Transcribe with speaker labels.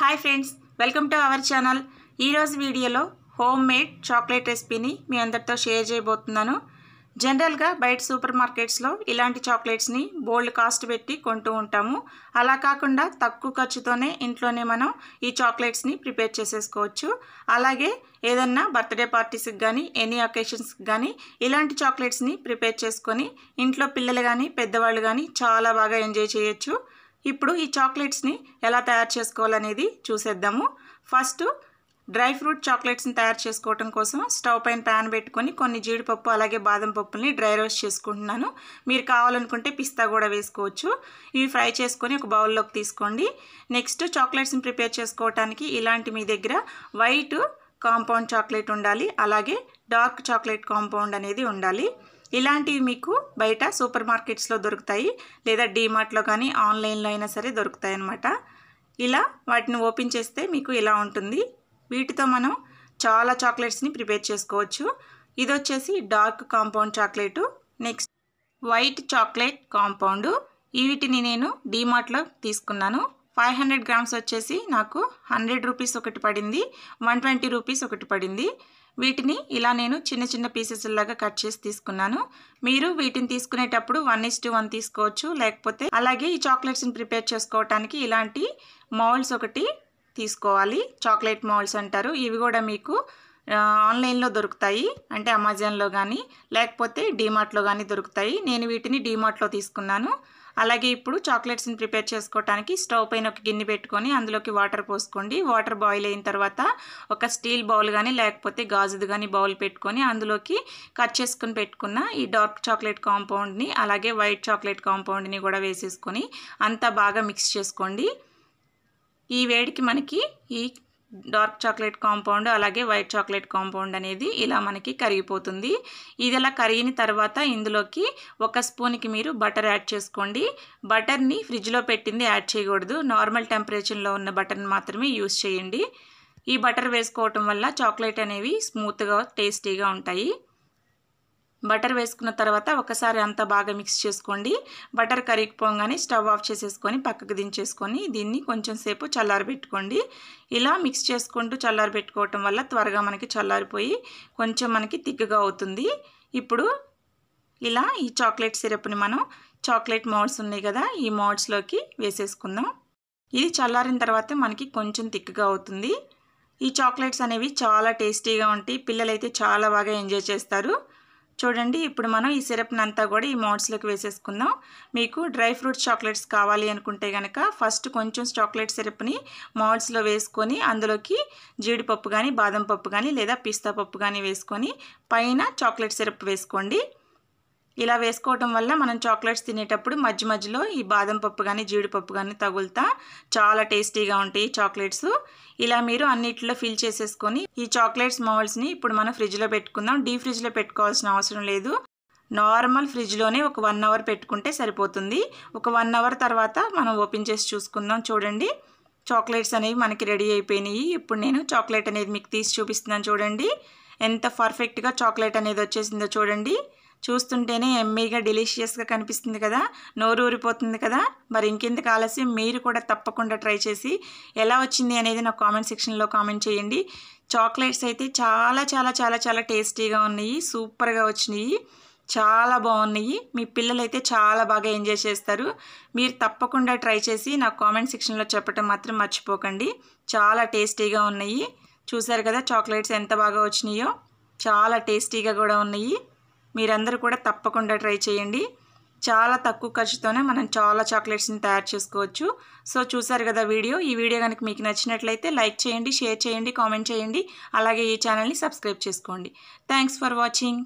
Speaker 1: hi friends welcome to our channel ఈరోజు వీడియోలో home made chocolate రెసిపీని మీ అందరితో షేర్ చేయబోతున్నాను జనరల్గా బయట సూపర్ మార్కెట్స్లో ఇలాంటి చాక్లెట్స్ని బోల్డ్ కాస్ట్ పెట్టి కొంటూ ఉంటాము అలా కాకుండా తక్కువ ఖర్చుతోనే ఇంట్లోనే మనం ఈ చాక్లెట్స్ని ప్రిపేర్ చేసేసుకోవచ్చు అలాగే ఏదన్నా బర్త్డే పార్టీస్కి కానీ ఎనీ అకేషన్స్కి కానీ ఇలాంటి చాక్లెట్స్ని ప్రిపేర్ చేసుకొని ఇంట్లో పిల్లలు కానీ పెద్దవాళ్ళు కానీ చాలా బాగా ఎంజాయ్ చేయొచ్చు ఇప్పుడు ఈ చాక్లెట్స్ని ఎలా తయారు చేసుకోవాలనేది చూసేద్దాము ఫస్ట్ డ్రై ఫ్రూట్ చాక్లెట్స్ని తయారు చేసుకోవటం కోసం స్టవ్ పైన ప్యాన్ పెట్టుకొని కొన్ని జీడిపప్పు అలాగే బాదం పప్పుల్ని డ్రై రోస్ట్ చేసుకుంటున్నాను మీరు కావాలనుకుంటే పిస్తా కూడా వేసుకోవచ్చు ఇవి ఫ్రై చేసుకొని ఒక బౌల్లోకి తీసుకోండి నెక్స్ట్ చాక్లెట్స్ని ప్రిపేర్ చేసుకోవటానికి ఇలాంటి మీ దగ్గర వైట్ కాంపౌండ్ చాక్లెట్ ఉండాలి అలాగే డార్క్ చాక్లెట్ కాంపౌండ్ అనేది ఉండాలి ఇలాంటివి మీకు బయట సూపర్ మార్కెట్స్లో దొరుకుతాయి లేదా డీమార్ట్లో కానీ ఆన్లైన్లో అయినా సరే దొరుకుతాయి అనమాట ఇలా వాటిని ఓపెన్ చేస్తే మీకు ఇలా ఉంటుంది వీటితో మనం చాలా చాక్లెట్స్ని ప్రిపేర్ చేసుకోవచ్చు ఇది వచ్చేసి dark compound chocolate next white chocolate compound వీటిని నేను డీమార్ట్లో తీసుకున్నాను ఫైవ్ హండ్రెడ్ గ్రామ్స్ వచ్చేసి నాకు హండ్రెడ్ రూపీస్ ఒకటి పడింది వన్ ట్వంటీ రూపీస్ ఒకటి పడింది వీటిని ఇలా నేను చిన్న చిన్న పీసెస్ లాగా కట్ చేసి తీసుకున్నాను మీరు వీటిని తీసుకునేటప్పుడు వన్ ఇస్ టు వన్ తీసుకోవచ్చు లేకపోతే అలాగే ఈ చాక్లెట్స్ని ప్రిపేర్ చేసుకోవటానికి ఇలాంటి మౌల్స్ ఒకటి తీసుకోవాలి చాక్లెట్ మౌల్స్ అంటారు ఇవి కూడా మీకు ఆన్లైన్లో దొరుకుతాయి అంటే అమెజాన్లో కానీ లేకపోతే డీమార్ట్లో కానీ దొరుకుతాయి నేను వీటిని డీమార్ట్లో తీసుకున్నాను అలాగే ఇప్పుడు చాక్లెట్స్ని ప్రిపేర్ చేసుకోవడానికి స్టవ్ పైన ఒక గిన్నె పెట్టుకొని అందులోకి వాటర్ పోసుకోండి వాటర్ బాయిల్ అయిన తర్వాత ఒక స్టీల్ బౌల్ కానీ లేకపోతే గాజుది కానీ బౌల్ పెట్టుకొని అందులోకి కట్ చేసుకుని పెట్టుకున్న ఈ డార్క్ చాక్లెట్ కాంపౌండ్ని అలాగే వైట్ చాక్లెట్ కాంపౌండ్ని కూడా వేసేసుకొని అంతా బాగా మిక్స్ చేసుకోండి ఈ వేడికి మనకి ఈ డార్క్ చాక్లెట్ కాంపౌండ్ అలాగే వైట్ చాక్లెట్ కాంపౌండ్ అనేది ఇలా మనకి కరిగిపోతుంది ఇది ఇలా కరిగిన తర్వాత ఇందులోకి ఒక స్పూన్కి మీరు బటర్ యాడ్ చేసుకోండి బటర్ని ఫ్రిడ్జ్లో పెట్టింది యాడ్ చేయకూడదు నార్మల్ టెంపరేచర్లో ఉన్న బటర్ని మాత్రమే యూస్ చేయండి ఈ బటర్ వేసుకోవటం వల్ల చాక్లెట్ అనేవి స్మూత్గా టేస్టీగా ఉంటాయి బటర్ వేసుకున్న తర్వాత ఒకసారి అంతా బాగా మిక్స్ చేసుకోండి బటర్ కరిగిపోగానే స్టవ్ ఆఫ్ చేసేసుకొని పక్కకు దించేసుకొని దీన్ని కొంచెం సేపు చల్లారబెట్టుకోండి ఇలా మిక్స్ చేసుకుంటూ చల్లారబెట్టుకోవటం వల్ల త్వరగా మనకి చల్లారిపోయి కొంచెం మనకి తిక్కుగా అవుతుంది ఇప్పుడు ఇలా ఈ చాక్లెట్ సిరప్ని మనం చాక్లెట్ మోడ్స్ ఉన్నాయి కదా ఈ మోడ్స్లోకి వేసేసుకుందాం ఇది చల్లారిన తర్వాత మనకి కొంచెం తిక్కుగా అవుతుంది ఈ చాక్లెట్స్ అనేవి చాలా టేస్టీగా ఉంటాయి పిల్లలైతే చాలా బాగా ఎంజాయ్ చేస్తారు చూడండి ఇప్పుడు మనం ఈ సిరప్ని అంతా కూడా ఈ మోడ్స్లోకి వేసేసుకుందాం మీకు డ్రై ఫ్రూట్స్ చాక్లెట్స్ కావాలి అనుకుంటే కనుక ఫస్ట్ కొంచెం చాక్లెట్ సిరప్ని మోడ్స్లో వేసుకొని అందులోకి జీడిపప్పు కానీ బాదం పప్పు కానీ లేదా పిస్తా పప్పు కానీ వేసుకొని పైన చాక్లెట్ సిరప్ వేసుకోండి ఇలా వేసుకోవటం వల్ల మనం చాక్లెట్స్ తినేటప్పుడు మధ్య మధ్యలో ఈ బాదం పప్పు కానీ జీడిపప్పు కానీ తగులుతా చాలా టేస్టీగా ఉంటాయి చాక్లెట్స్ ఇలా మీరు అన్నిటిలో ఫిల్ చేసేసుకొని ఈ చాక్లెట్స్ మౌల్డ్స్ని ఇప్పుడు మనం ఫ్రిడ్జ్లో పెట్టుకుందాం డీ ఫ్రిడ్జ్లో పెట్టుకోవాల్సిన అవసరం లేదు నార్మల్ ఫ్రిడ్జ్లోనే ఒక వన్ అవర్ పెట్టుకుంటే సరిపోతుంది ఒక వన్ అవర్ తర్వాత మనం ఓపెన్ చేసి చూసుకుందాం చూడండి చాక్లెట్స్ అనేవి మనకి రెడీ అయిపోయినాయి ఇప్పుడు నేను చాక్లెట్ అనేది మీకు తీసి చూపిస్తున్నాను చూడండి ఎంత పర్ఫెక్ట్గా చాక్లెట్ అనేది వచ్చేసిందో చూడండి చూస్తుంటేనే ఎమ్మీగా డెలిషియస్గా కనిపిస్తుంది కదా నోరు ఊరిపోతుంది కదా మరి ఇంకెందుకు ఆలస్యం మీరు కూడా తప్పకుండా ట్రై చేసి ఎలా వచ్చింది అనేది నాకు కామెంట్ సెక్షన్లో కామెంట్ చేయండి చాక్లెట్స్ అయితే చాలా చాలా చాలా చాలా టేస్టీగా ఉన్నాయి సూపర్గా వచ్చినాయి చాలా బాగున్నాయి మీ పిల్లలైతే చాలా బాగా ఎంజాయ్ చేస్తారు మీరు తప్పకుండా ట్రై చేసి నా కామెంట్ సెక్షన్లో చెప్పడం మాత్రం మర్చిపోకండి చాలా టేస్టీగా ఉన్నాయి చూసారు కదా చాక్లెట్స్ ఎంత బాగా వచ్చినాయో చాలా టేస్టీగా కూడా ఉన్నాయి మీరందరూ కూడా తప్పకుండా ట్రై చేయండి చాలా తక్కువ ఖర్చుతోనే మనం చాలా చాక్లెట్స్ని తయారు చేసుకోవచ్చు సో చూసారు కదా వీడియో ఈ వీడియో కనుక మీకు నచ్చినట్లయితే లైక్ చేయండి షేర్ చేయండి కామెంట్ చేయండి అలాగే ఈ ఛానల్ని సబ్స్క్రైబ్ చేసుకోండి థ్యాంక్స్ ఫర్ వాచింగ్